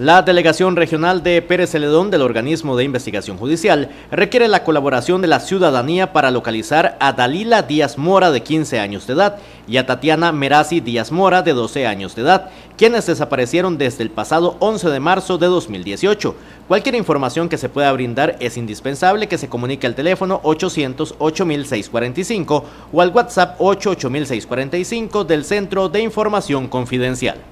La delegación regional de Pérez Celedón del organismo de investigación judicial requiere la colaboración de la ciudadanía para localizar a Dalila Díaz Mora de 15 años de edad y a Tatiana Merasi Díaz Mora de 12 años de edad, quienes desaparecieron desde el pasado 11 de marzo de 2018. Cualquier información que se pueda brindar es indispensable que se comunique al teléfono 800 8645 o al WhatsApp 88645 del Centro de Información Confidencial.